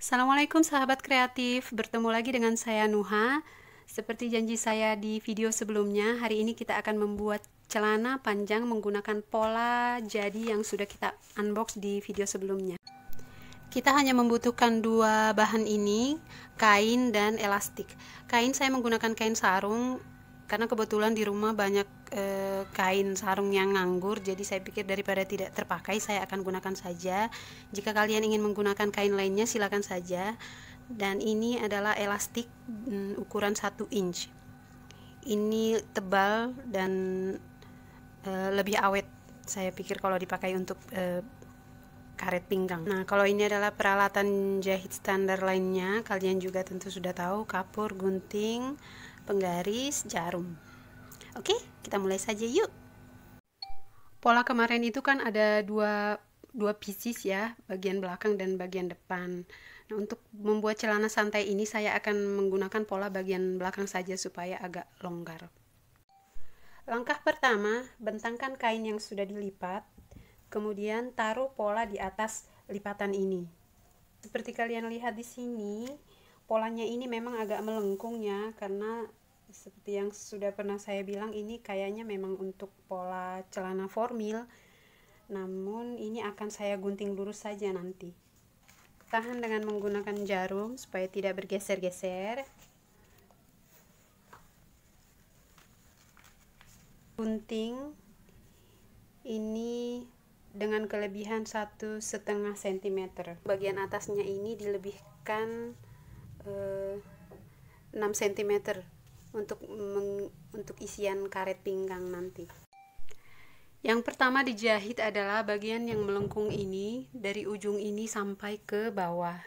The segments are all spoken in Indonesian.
Assalamualaikum sahabat kreatif, bertemu lagi dengan saya Nuha. Seperti janji saya di video sebelumnya, hari ini kita akan membuat celana panjang menggunakan pola jadi yang sudah kita unbox di video sebelumnya. Kita hanya membutuhkan dua bahan ini, kain dan elastik. Kain saya menggunakan kain sarung karena kebetulan di rumah banyak e, kain sarung yang nganggur jadi saya pikir daripada tidak terpakai saya akan gunakan saja jika kalian ingin menggunakan kain lainnya silakan saja dan ini adalah elastik mm, ukuran 1 inch ini tebal dan e, lebih awet saya pikir kalau dipakai untuk e, karet pinggang. Nah, kalau ini adalah peralatan jahit standar lainnya, kalian juga tentu sudah tahu kapur, gunting, penggaris jarum. Oke, kita mulai saja yuk. Pola kemarin itu kan ada dua dua pieces ya, bagian belakang dan bagian depan. Nah, untuk membuat celana santai ini saya akan menggunakan pola bagian belakang saja supaya agak longgar. Langkah pertama, bentangkan kain yang sudah dilipat, kemudian taruh pola di atas lipatan ini. Seperti kalian lihat di sini, polanya ini memang agak melengkung ya karena seperti yang sudah pernah saya bilang ini kayaknya memang untuk pola celana formal namun ini akan saya gunting lurus saja nanti tahan dengan menggunakan jarum supaya tidak bergeser-geser gunting ini dengan kelebihan satu setengah cm bagian atasnya ini dilebihkan eh, 6 cm untuk untuk isian karet pinggang nanti. Yang pertama dijahit adalah bagian yang melengkung ini dari ujung ini sampai ke bawah.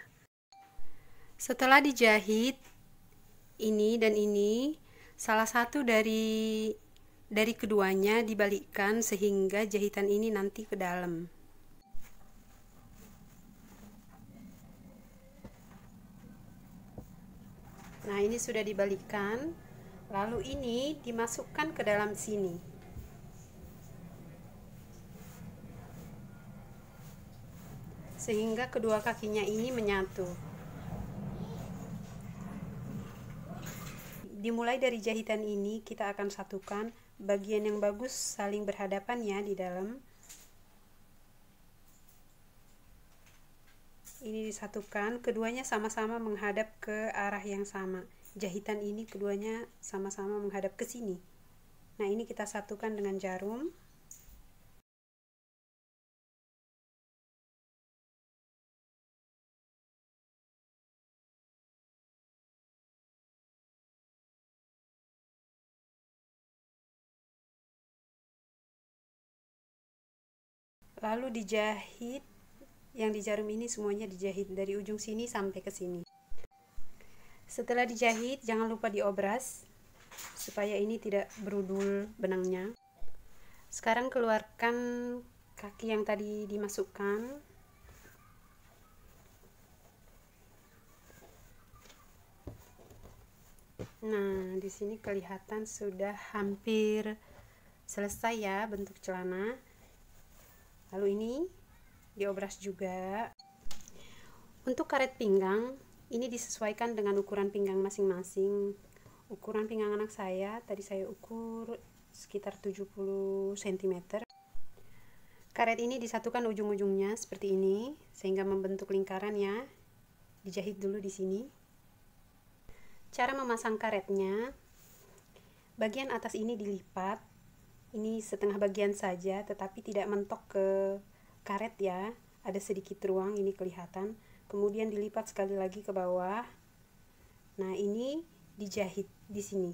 Setelah dijahit ini dan ini, salah satu dari dari keduanya dibalikkan sehingga jahitan ini nanti ke dalam. Nah, ini sudah dibalikkan. Lalu ini dimasukkan ke dalam sini. Sehingga kedua kakinya ini menyatu. Dimulai dari jahitan ini kita akan satukan bagian yang bagus saling berhadapan ya di dalam ini disatukan keduanya sama-sama menghadap ke arah yang sama jahitan ini keduanya sama-sama menghadap ke sini nah ini kita satukan dengan jarum lalu dijahit yang di jarum ini semuanya dijahit dari ujung sini sampai ke sini. Setelah dijahit, jangan lupa diobras supaya ini tidak berudul benangnya. Sekarang keluarkan kaki yang tadi dimasukkan. Nah, di sini kelihatan sudah hampir selesai ya bentuk celana. Lalu ini diobras juga untuk karet pinggang ini disesuaikan dengan ukuran pinggang masing-masing ukuran pinggang anak saya tadi saya ukur sekitar 70 cm karet ini disatukan ujung-ujungnya seperti ini sehingga membentuk lingkaran ya dijahit dulu di sini cara memasang karetnya bagian atas ini dilipat ini setengah bagian saja tetapi tidak mentok ke karet ya ada sedikit ruang ini kelihatan kemudian dilipat sekali lagi ke bawah nah ini dijahit di sini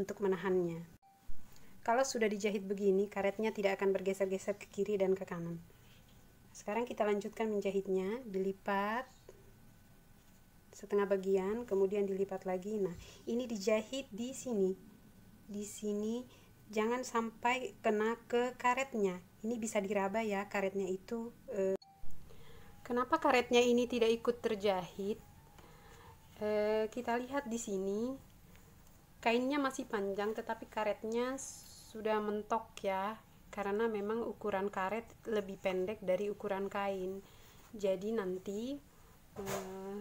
untuk menahannya kalau sudah dijahit begini karetnya tidak akan bergeser-geser ke kiri dan ke kanan sekarang kita lanjutkan menjahitnya dilipat setengah bagian kemudian dilipat lagi nah ini dijahit di sini di sini jangan sampai kena ke karetnya ini bisa diraba ya karetnya itu eh, kenapa karetnya ini tidak ikut terjahit eh, kita lihat di sini kainnya masih panjang tetapi karetnya sudah mentok ya karena memang ukuran karet lebih pendek dari ukuran kain jadi nanti eh,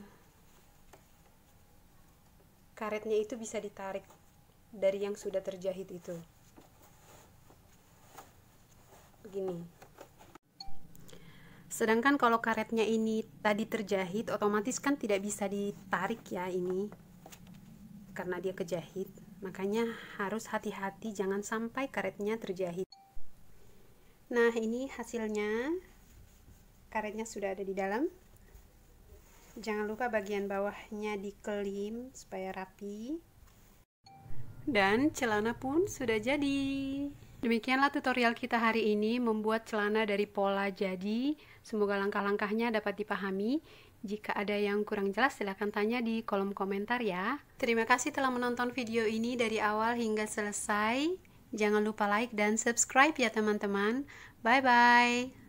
karetnya itu bisa ditarik dari yang sudah terjahit itu begini sedangkan kalau karetnya ini tadi terjahit otomatis kan tidak bisa ditarik ya ini karena dia kejahit makanya harus hati-hati jangan sampai karetnya terjahit nah ini hasilnya karetnya sudah ada di dalam jangan lupa bagian bawahnya dikelim supaya rapi dan celana pun sudah jadi Demikianlah tutorial kita hari ini membuat celana dari pola jadi. Semoga langkah-langkahnya dapat dipahami. Jika ada yang kurang jelas silahkan tanya di kolom komentar ya. Terima kasih telah menonton video ini dari awal hingga selesai. Jangan lupa like dan subscribe ya teman-teman. Bye-bye.